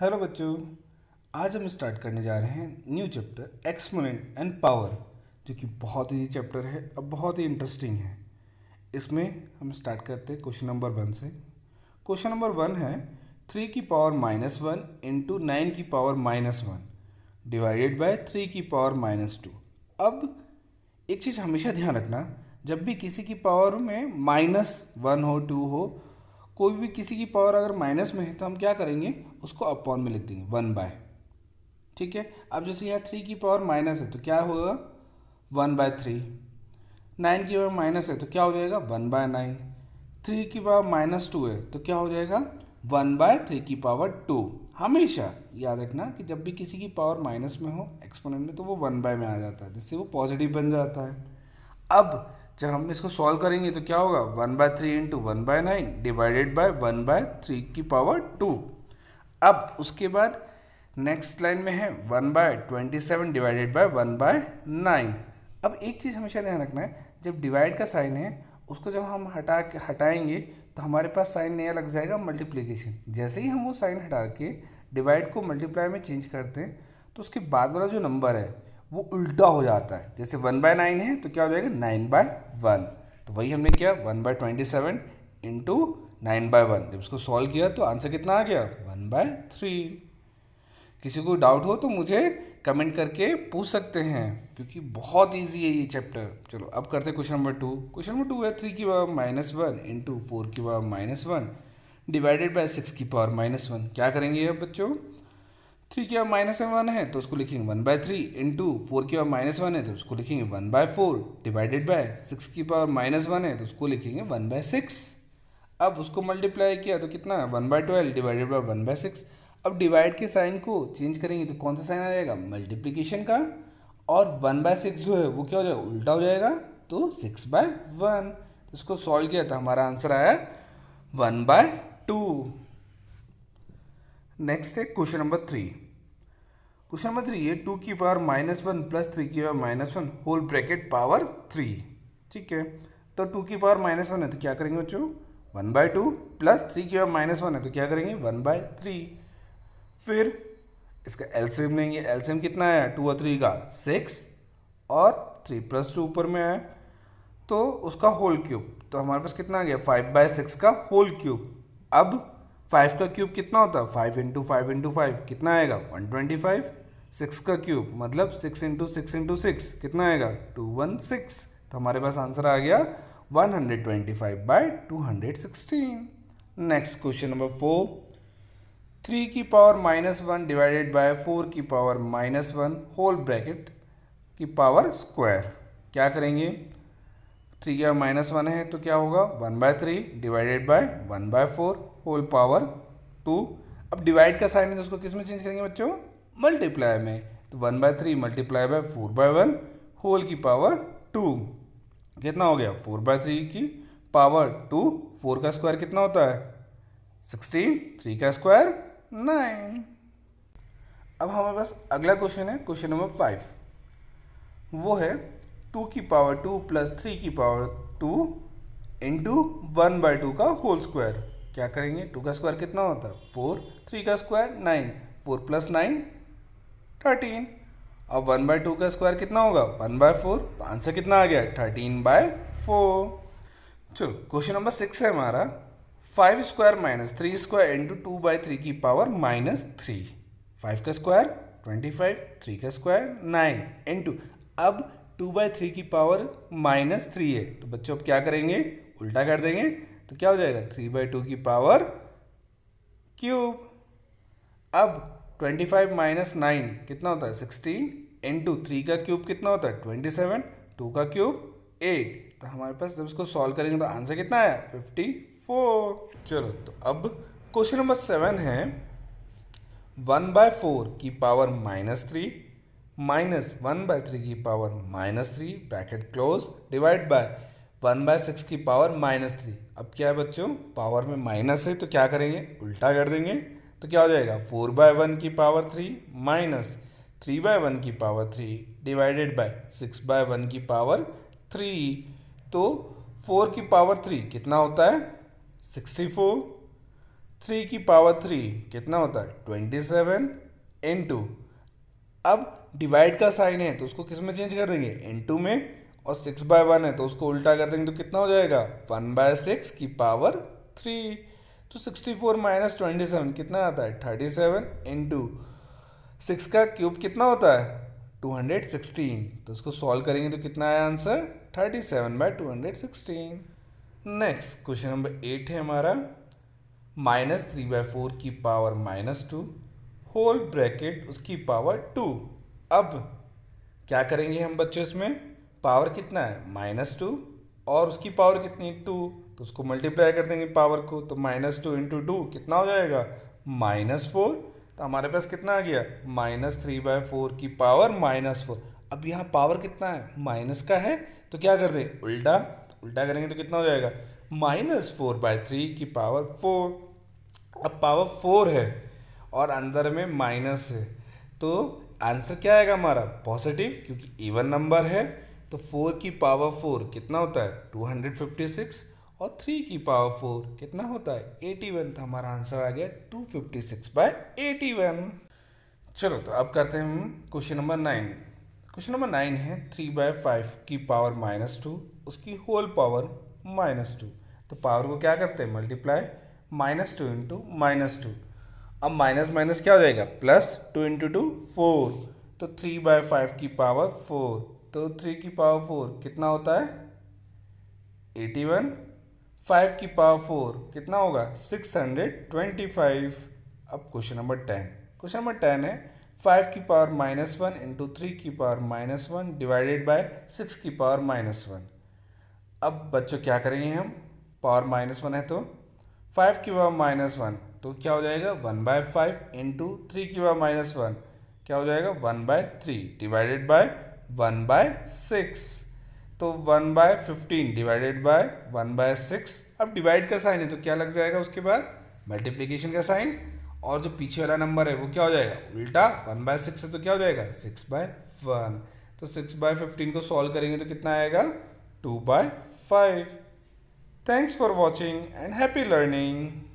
hello बच्चों आज हम स्टार्ट करने जा रहे हैं new chapter exponent and power जो कि बहुत ही चैप्टर है और बहुत ही इंटरेस्टिंग है इसमें हम स्टार्ट करते हैं क्वेश्चन नंबर वन से क्वेश्चन नंबर वन है थ्री की power minus one into nine की power minus one divided by three की पावर माइनस टू अब एक चीज़ हमेशा ध्यान रखना जब भी किसी की पावर में माइनस वन हो टू हो कोई भी किसी की पावर अगर माइनस में है तो हम क्या करेंगे उसको अपॉन में लिख देंगे वन बाय ठीक है अब जैसे यहाँ थ्री की पावर माइनस है तो क्या होगा वन बाय थ्री नाइन की पावर माइनस है तो क्या हो जाएगा वन बाय नाइन थ्री की पावर माइनस टू है तो क्या हो जाएगा वन बाय थ्री की पावर टू हमेशा याद रखना कि जब भी किसी की पावर माइनस में हो एक्सपोनेंट में तो वो वन बाय में आ जाता है जिससे वो पॉजिटिव बन जाता है अब जब हम इसको सॉल्व करेंगे तो क्या होगा one by three into one by nine divided by one by three की पावर टू अब उसके बाद नेक्स्ट लाइन में है one by twenty seven divided by one by nine अब एक चीज़ हमेशा ध्यान रखना है जब डिवाइड का साइन है उसको जब हम हटा के हटाएंगे तो हमारे पास साइन नया लग जाएगा मल्टीप्लीकेशन जैसे ही हम वो साइन हटा के डिवाइड को मल्टीप्लाई में चेंज करते हैं तो उसके बाद वाला जो नंबर है वो उल्टा हो जाता है जैसे वन बाय नाइन है तो क्या हो जाएगा नाइन बाय वन तो वही हमने किया one by twenty seven into nine by one जब उसको सॉल्व किया तो आंसर कितना आ गया वन बाय थ्री किसी को डाउट हो तो मुझे कमेंट करके पूछ सकते हैं क्योंकि बहुत ईजी है ये चैप्टर चलो अब करते हैं question number two question number two है थ्री की power minus one into four की power minus one divided by six की पावर माइनस वन क्या करेंगे अब बच्चों थ्री के बाद माइनस में वन है तो उसको लिखेंगे one by three into four की ओर माइनस वन है तो उसको लिखेंगे one by four divided by six की पावर माइनस वन है तो उसको लिखेंगे वन बाय सिक्स अब उसको मल्टीप्लाई किया तो कितना है one by twelve divided by one by six अब डिवाइड के साइन को चेंज करेंगे तो कौन सा साइन आ जाएगा मल्टीप्लीकेशन का और वन बाय सिक्स जो है वो क्या हो जाएगा उल्टा हो जाएगा तो सिक्स बाय वन तो इसको सॉल्व किया तो हमारा आंसर आया वन बाय टू नेक्स्ट है question number three question number three ये टू की power minus one plus three की power minus one whole bracket power three ठीक है तो टू की पावर माइनस वन है तो क्या करेंगे बच्चों one by two plus three की पावर माइनस वन है तो क्या करेंगे वन बाय थ्री फिर इसका एलसीएम लेंगे एलसीएम कितना है टू और थ्री का सिक्स और थ्री प्लस टू ऊपर में है तो उसका होल क्यूब तो हमारे पास कितना आ गया फाइव बाय सिक्स का होल क्यूब अब फाइव का क्यूब कितना होता है five into five into five कितना आएगा वन ट्वेंटी फाइव सिक्स का क्यूब मतलब six into six into six कितना आएगा टू वन सिक्स तो हमारे पास आंसर आ गया one hundred twenty five by two hundred sixteen next question number four three की power minus one divided by four की power minus one whole bracket की power square क्या करेंगे थ्री का माइनस वन है तो क्या होगा one by three divided by one by four whole power two अब डिवाइड का साइन है तो उसको किस में चेंज करेंगे बच्चों मल्टीप्लाई में तो one by three multiply by four by one whole की पावर टू कितना हो गया फोर बाय थ्री की पावर टू फोर का स्क्वायर कितना होता है सिक्सटीन थ्री का स्क्वायर नाइन अब हमारे पास अगला क्वेश्चन है क्वेश्चन नंबर फाइव वो है टू की पावर टू प्लस थ्री की power two into one by two का होल स्क्वायर क्या करेंगे टू का स्क्वायर कितना होता है फोर थ्री का square nine four plus nine thirteen अब वन बाय टू का स्क्वायर कितना होगा वन बाय फोर तो आंसर कितना आ गया थर्टीन बाय फोर चलो क्वेश्चन नंबर सिक्स है हमारा five square minus three square into two by three की पावर माइनस थ्री फाइव का स्क्वायर ट्वेंटी फाइव थ्री का स्क्वायर नाइन इंटू अब टू बाई थ्री की पावर माइनस थ्री है तो बच्चों अब क्या करेंगे उल्टा कर देंगे तो क्या हो जाएगा थ्री बाई टू की पावर क्यूब अब ट्वेंटी फाइव माइनस नाइन कितना होता है सिक्सटीन इन टू थ्री का क्यूब कितना होता है ट्वेंटी सेवन टू का क्यूब एट तो हमारे पास जब इसको सॉल्व करेंगे तो आंसर कितना आया फिफ्टी फोर चलो तो अब क्वेश्चन नंबर सेवन है वन बाय फोर की power minus three minus one by three की power minus three bracket close divide by one by six की पावर माइनस थ्री अब क्या है बच्चों पावर में माइनस है तो क्या करेंगे उल्टा कर देंगे तो क्या हो जाएगा फोर बाय वन की power three minus three by one की power three divided by six by one की पावर थ्री तो फोर की पावर थ्री कितना होता है सिक्सटी फोर थ्री की पावर थ्री कितना होता है ट्वेंटी सेवन इन टू अब डिवाइड का साइन है तो उसको किस में चेंज कर देंगे इन टू में और सिक्स बाय वन है तो उसको उल्टा कर देंगे तो कितना हो जाएगा वन बाय सिक्स की पावर थ्री तो sixty four minus twenty seven कितना आता है थर्टी सेवन इंटू सिक्स का क्यूब कितना होता है टू हंड्रेड सिक्सटीन तो उसको सॉल्व करेंगे तो कितना आया answer thirty seven by two hundred sixteen next question number eight है हमारा माइनस थ्री बाय फोर की power minus two whole bracket उसकी पावर टू अब क्या करेंगे हम बच्चों इसमें पावर कितना है माइनस टू और उसकी पावर कितनी टू तो उसको मल्टीप्लाई कर देंगे पावर को तो माइनस टू इंटू टू कितना हो जाएगा माइनस फोर तो हमारे पास कितना आ गया माइनस थ्री बाय फोर की पावर माइनस फोर अब यहाँ पावर कितना है माइनस का है तो क्या कर दें उल्टा उल्टा करेंगे तो कितना हो जाएगा माइनस फोर बाय थ्री की पावर फोर अब पावर फोर है और अंदर में माइनस है तो आंसर क्या आएगा हमारा पॉजिटिव क्योंकि इवन नंबर है तो फोर की पावर फोर कितना होता है टू हंड्रेड फिफ्टी सिक्स और थ्री की पावर फोर कितना होता है एटी वन तो हमारा आंसर आ गया two fifty six by eighty one चलो तो अब करते हैं हम question number nine question number nine है थ्री बाय फाइव की पावर माइनस टू उसकी होल पावर माइनस टू तो पावर को क्या करते हैं multiply minus two into minus two अब माइनस माइनस क्या हो जाएगा plus two into two four तो थ्री बाय फाइव की पावर फोर तो थ्री की पावर फोर कितना होता है एटी वन फाइव की पावर फोर कितना होगा सिक्स हंड्रेड ट्वेंटी फाइव अब question number ten question number ten है फाइव की power minus one into three की power minus one divided by six की पावर माइनस वन अब बच्चों क्या करेंगे हम पावर माइनस वन है तो फाइव की पावर माइनस वन तो क्या हो जाएगा one by five into three की पावर माइनस वन क्या हो जाएगा one by three divided by one by six तो one by fifteen divided by one by six अब डिवाइड का साइन है तो क्या लग जाएगा उसके बाद मल्टीप्लीकेशन का साइन और जो पीछे वाला नंबर है वो क्या हो जाएगा उल्टा वन बाय सिक्स है तो क्या हो जाएगा सिक्स बाय वन तो सिक्स बाय फिफ्टीन को सॉल्व करेंगे तो कितना आएगा two by five thanks for watching and happy learning